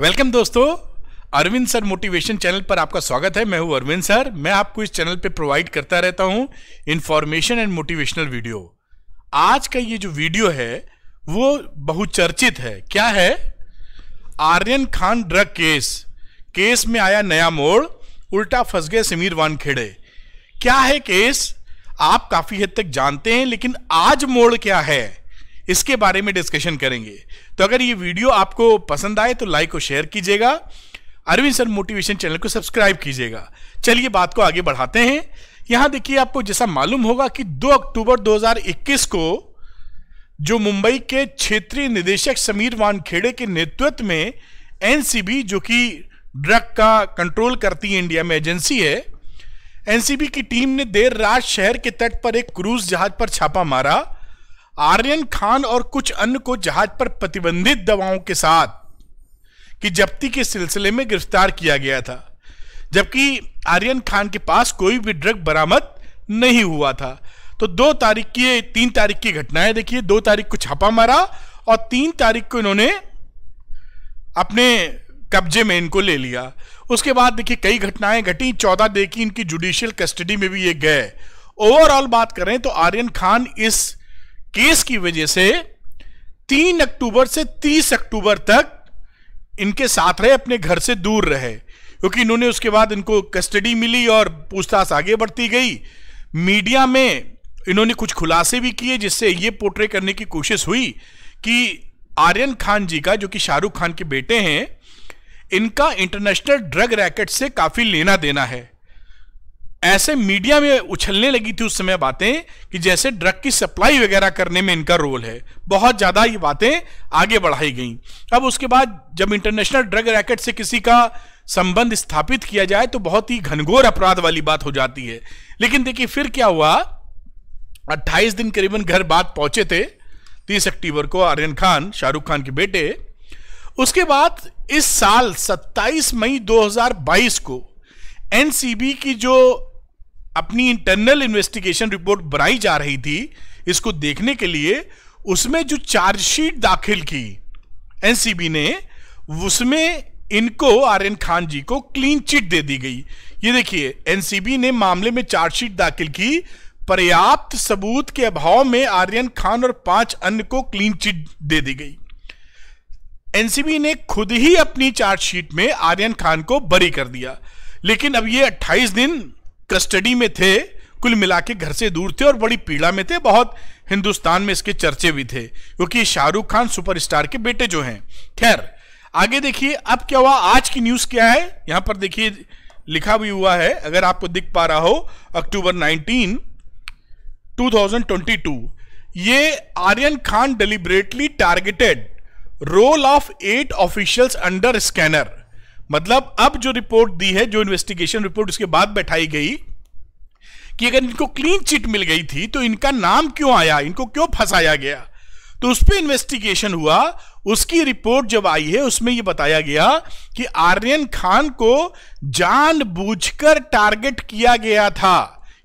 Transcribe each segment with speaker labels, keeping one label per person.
Speaker 1: Welcome दोस्तों Arvind sir motivation channel पर आपका स्वागत है मैं हूं अरविंद सर मैं आपको इस चैनल पे प्रोवाइड करता रहता हूं इंफॉर्मेशन एंड मोटिवेशनल वीडियो आज का ये जो वीडियो है वो बहुचर्चित है क्या है Aryan Khan drug case case में आया नया मोड़ उल्टा फंस गए समीर वानखेड़े क्या है केस आप काफी हद तक जानते हैं लेकिन आज मोड़ क्या है इसके बारे में डिस्कशन करेंगे तो अगर ये वीडियो आपको पसंद आए तो लाइक और शेयर कीजिएगा अरविंद सर मोटिवेशन चैनल को सब्सक्राइब कीजिएगा चलिए बात को आगे बढ़ाते हैं यहां देखिए आपको जैसा मालूम होगा कि 2 अक्टूबर 2021 को जो मुंबई के क्षेत्रीय निदेशक समीर वानखेड़े के नेतृत्व में एनसीबी जो कि ड्रग का कंट्रोल करती है इंडिया में एजेंसी है एनसीबी की टीम ने देर रात शहर के तट पर एक क्रूज जहाज पर छापा मारा आर्यन खान और कुछ अन्य को जहाज पर प्रतिबंधित दवाओं के साथ की जब्ती के सिलसिले में गिरफ्तार किया गया था जबकि आर्यन खान के पास कोई भी ड्रग बरामद नहीं हुआ था तो दो तारीख की तीन तारीख की घटनाएं देखिए दो तारीख को छापा मारा और तीन तारीख को इन्होंने अपने कब्जे में इनको ले लिया उसके बाद देखिए कई घटनाएं घटी चौदह देखी इनकी जुडिशियल कस्टडी में भी ये गए ओवरऑल बात करें तो आर्यन खान इस केस की वजह से तीन अक्टूबर से तीस अक्टूबर तक इनके साथ रहे अपने घर से दूर रहे क्योंकि इन्होंने उसके बाद इनको कस्टडी मिली और पूछताछ आगे बढ़ती गई मीडिया में इन्होंने कुछ खुलासे भी किए जिससे ये पोर्ट्रे करने की कोशिश हुई कि आर्यन खान जी का जो कि शाहरुख खान के बेटे हैं इनका इंटरनेशनल ड्रग रैकेट से काफी लेना देना है ऐसे मीडिया में उछलने लगी थी उस समय बातें कि जैसे ड्रग की सप्लाई वगैरह करने में इनका रोल है बहुत ज़्यादा ये बातें आगे बढ़ाई गई अब उसके बाद जब इंटरनेशनल ड्रग रैकेट से किसी का संबंध स्थापित किया जाए तो बहुत ही घनघोर अपराध वाली बात हो जाती है लेकिन देखिए फिर क्या हुआ 28 दिन करीबन घर बात पहुंचे थे 30 अक्टूबर को आर्यन खान शाहरुख खान के बेटे उसके बाद इस साल 27 मई 2022 को एनसीबी की जो अपनी इंटरनल इन्वेस्टिगेशन रिपोर्ट बनाई जा रही थी इसको देखने के लिए उसमें जो चार्जशीट दाखिल की एनसीबी ने उसमें इनको एन खान जी को क्लीन चिट दे दी गई ये देखिए एनसीबी ने मामले में चार्जशीट दाखिल की पर्याप्त सबूत के अभाव में आर्यन खान और पांच अन्य को क्लीन चिट दे दी गई एनसीबी ने खुद ही अपनी चार्जशीट में आर्यन खान को बरी कर दिया लेकिन अब ये 28 दिन कस्टडी में थे कुल मिला के घर से दूर थे और बड़ी पीड़ा में थे बहुत हिंदुस्तान में इसके चर्चे भी थे क्योंकि शाहरुख खान सुपरस्टार के बेटे जो हैं खैर आगे देखिए अब क्या हुआ आज की न्यूज क्या है यहां पर देखिए लिखा भी हुआ है अगर आपको दिख पा रहा हो अक्टूबर 19 2022 ये Aryan Khan deliberately targeted role of eight officials under scanner मतलब अब जो रिपोर्ट दी है जो इन्वेस्टिगेशन रिपोर्ट उसके बाद बैठाई गई कि अगर इनको क्लीन चिट मिल गई थी तो इनका नाम क्यों आया इनको क्यों फंसाया गया तो उस पर इन्वेस्टिगेशन हुआ उसकी रिपोर्ट जब आई है उसमें यह बताया गया कि आर्यन खान को जानबूझकर टारगेट किया गया था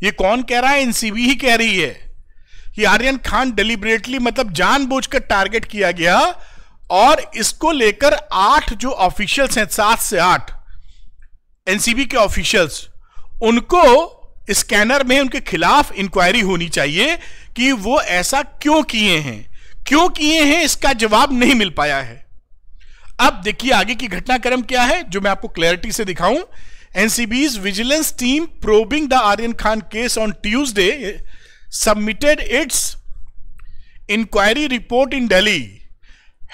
Speaker 1: ये कौन कह रहा है एनसीबी ही कह रही है कि आर्यन खान डिलिबरेटली मतलब जानबूझकर टारगेट किया गया और इसको लेकर आठ जो ऑफिशियल्स हैं सात से आठ एनसीबी के ऑफिशियल्स उनको स्कैनर में उनके खिलाफ इंक्वायरी होनी चाहिए कि वो ऐसा क्यों किए हैं क्यों किए हैं इसका जवाब नहीं मिल पाया है अब देखिए आगे की घटनाक्रम क्या है जो मैं आपको क्लैरिटी से दिखाऊं NCB vigilance team probing the Aryan Khan case on Tuesday submitted its inquiry report in Delhi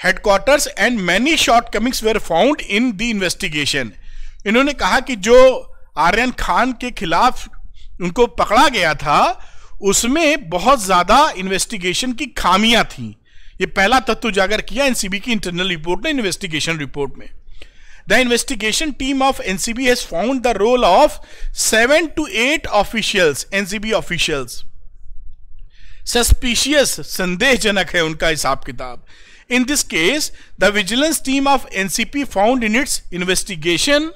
Speaker 1: headquarters and many comings were found in the investigation इन्होंने कहा कि जो आर्यन खान के खिलाफ उनको पकड़ा गया था उसमें बहुत ज़्यादा इन्वेस्टिगेशन की खामियां थी ये पहला तत्व उजागर किया एनसीबी की इंटरनल रिपोर्ट ने इन्वेस्टिगेशन रिपोर्ट में the investigation team of NCB has found the role of seven to eight officials NCB officials suspicious संदेहजनक है उनका हिसाब किताब In this case, the vigilance team of NCP found in its investigation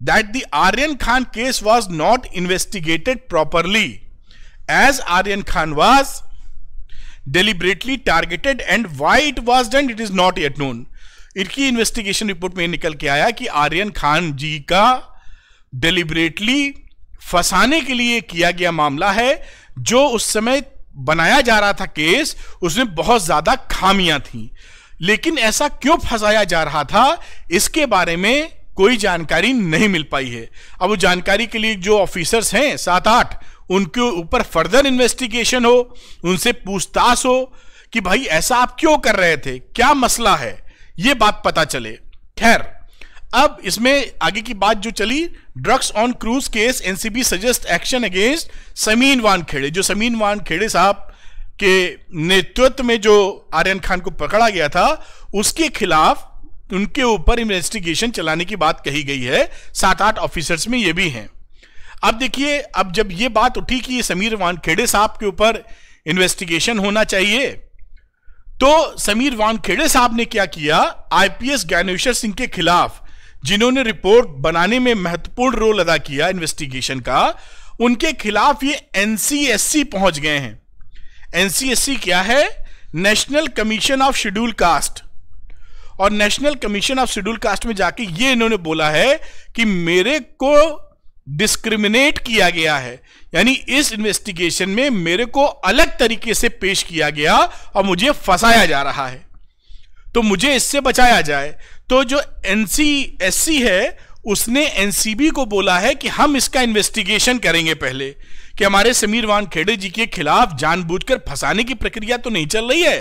Speaker 1: that the Aryan Khan case was not investigated properly as Aryan Khan was deliberately targeted and why it was done it is not yet known. इनकी investigation report में निकल के आया कि आर्यन खान जी का deliberately फंसाने के लिए किया गया मामला है जो उस समय बनाया जा रहा था केस उसमें बहुत ज्यादा खामियां थी लेकिन ऐसा क्यों फंसाया जा रहा था इसके बारे में कोई जानकारी नहीं मिल पाई है अब वो जानकारी के लिए जो ऑफिसर्स हैं सात आठ उनके ऊपर फर्दर इन्वेस्टिगेशन हो उनसे पूछताछ हो कि भाई ऐसा आप क्यों कर रहे थे क्या मसला है ये बात पता चले खैर अब इसमें आगे की बात जो चली drugs on cruise case NCB suggest action against Sameer Wankhede जो समीन वान खेड़े साहब के नेतृत्व में जो आर्यन खान को पकड़ा गया था उसके खिलाफ उनके ऊपर इन्वेस्टिगेशन चलाने की बात कही गई है सात आठ ऑफिसर्स में ये भी हैं अब देखिए अब जब ये बात उठी कि समीर वानखेड़े साहब के ऊपर इन्वेस्टिगेशन होना चाहिए तो समीर वानखेड़े साहब ने क्या किया आईपीएस ज्ञानेश्वर सिंह के खिलाफ जिन्होंने रिपोर्ट बनाने में महत्वपूर्ण रोल अदा किया इन्वेस्टिगेशन का उनके खिलाफ ये एनसीएससी पहुंच गए हैं एनसीएससी क्या है national commission of schedule caste और national commission of schedule caste में जाके ये इन्होंने बोला है कि मेरे को डिस्क्रिमिनेट किया गया है यानी इस इन्वेस्टिगेशन में मेरे को अलग तरीके से पेश किया गया और मुझे फंसाया जा रहा है तो मुझे इससे बचाया जाए तो जो एनसीएससी है उसने एनसीबी को बोला है कि हम इसका इन्वेस्टिगेशन करेंगे पहले कि हमारे समीर वानखेड़े जी के खिलाफ जानबूझकर फंसाने की प्रक्रिया तो नहीं चल रही है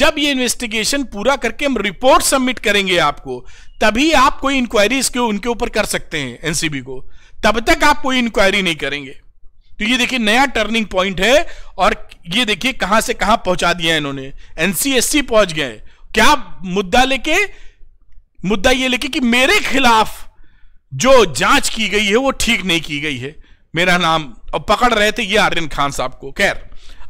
Speaker 1: जब ये इन्वेस्टिगेशन पूरा करके हम रिपोर्ट सबमिट करेंगे आपको तभी आप कोई इंक्वायरी इसके उनके ऊपर कर सकते हैं एनसीबी को तब तक आप कोई इंक्वायरी नहीं करेंगे तो ये देखिए नया टर्निंग पॉइंट है और ये देखिए कहां से कहां पहुंचा दिया इन्होंने एनसीएससी पहुंच गए क्या मुद्दा लेके मुद्दा यह लेके कि मेरे खिलाफ जो जांच की गई है वो ठीक नहीं की गई है मेरा नाम और पकड़ रहे थे ये आर्यन खान साहब को खैर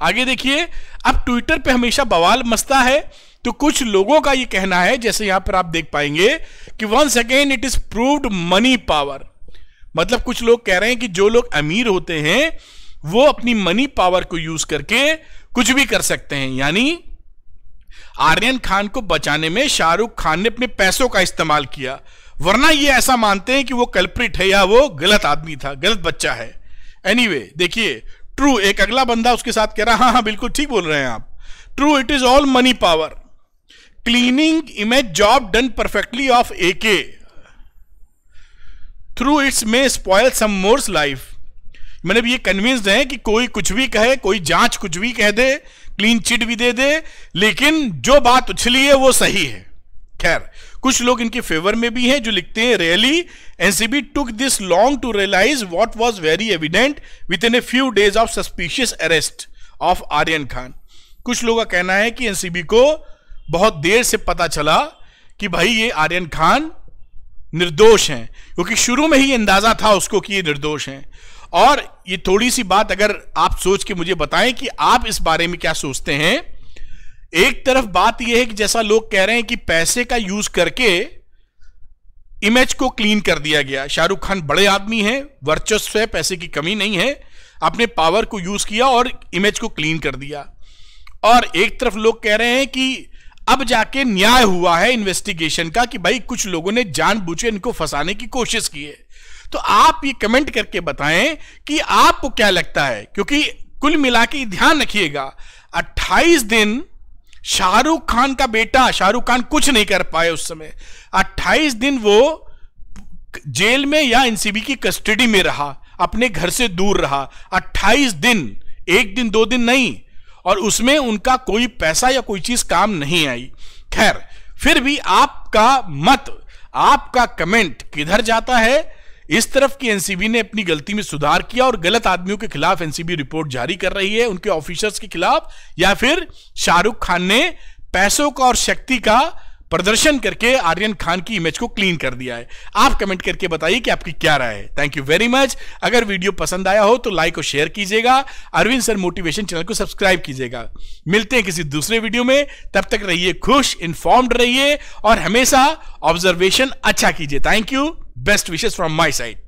Speaker 1: आगे देखिए अब ट्विटर पे हमेशा बवाल मस्ता है तो कुछ लोगों का ये कहना है जैसे यहां पर आप देख पाएंगे कि once again it is proved money power मतलब कुछ लोग कह रहे हैं कि जो लोग अमीर होते हैं वो अपनी मनी पावर को यूज करके कुछ भी कर सकते हैं यानी आर्यन खान को बचाने में शाहरुख खान ने अपने पैसों का इस्तेमाल किया वरना ये ऐसा मानते हैं कि वो कल्प्रिट है या वो गलत आदमी था गलत बच्चा है एनी anyway, देखिए ट्रू एक अगला बंदा उसके साथ कह रहा हाँ हाँ बिल्कुल ठीक बोल रहे हैं आप true it is all money power cleaning image job done perfectly of A K through its may spoil some more's life मतलब ये कन्विंस्ड हैं कि कोई कुछ भी कहे कोई जांच कुछ भी कह दे क्लीन चिट भी दे दे लेकिन जो बात उछली है वो सही है खैर कुछ लोग इनके फेवर में भी हैं जो लिखते हैं really NCB took this long to realise what was very evident within a few days of suspicious arrest of Aryan Khan कुछ लोगों का कहना है कि एनसीबी को बहुत देर से पता चला कि भाई ये आर्यन खान निर्दोष हैं क्योंकि शुरू में ही अंदाजा था उसको कि ये निर्दोष हैं और ये थोड़ी सी बात अगर आप सोच के मुझे बताएं कि आप इस बारे में क्या सोचते हैं एक तरफ बात यह है कि जैसा लोग कह रहे हैं कि पैसे का यूज करके इमेज को क्लीन कर दिया गया शाहरुख खान बड़े आदमी हैं वर्चस्व है पैसे की कमी नहीं है अपने पावर को यूज किया और इमेज को क्लीन कर दिया और एक तरफ लोग कह रहे हैं कि अब जाके न्याय हुआ है इन्वेस्टिगेशन का कि भाई कुछ लोगों ने जान बुझे इनको फंसाने की कोशिश की है तो आप ये कमेंट करके बताएं कि आपको क्या लगता है क्योंकि कुल मिला के ध्यान रखिएगा 28 दिन शाहरुख खान का बेटा शाहरुख खान कुछ नहीं कर पाए उस समय 28 दिन वो जेल में या एनसीबी की कस्टडी में रहा अपने घर से दूर रहा 28 दिन एक दिन दो दिन नहीं और उसमें उनका कोई पैसा या कोई चीज काम नहीं आई खैर फिर भी आपका मत आपका कमेंट किधर जाता है इस तरफ की एनसीबी ने अपनी गलती में सुधार किया और गलत आदमियों के खिलाफ एनसीबी रिपोर्ट जारी कर रही है उनके ऑफिसर्स के खिलाफ या फिर शाहरुख खान ने पैसों का और शक्ति का प्रदर्शन करके आर्यन खान की इमेज को क्लीन कर दिया है आप कमेंट करके बताइए कि आपकी क्या राय है थैंक यू वेरी मच अगर वीडियो पसंद आया हो तो लाइक और शेयर कीजिएगा अरविंद सर मोटिवेशन चैनल को सब्सक्राइब कीजिएगा मिलते हैं किसी दूसरे वीडियो में तब तक रहिए खुश इन्फॉर्म्ड रहिए और हमेशा ऑब्जर्वेशन अच्छा कीजिए thank you best wishes from my side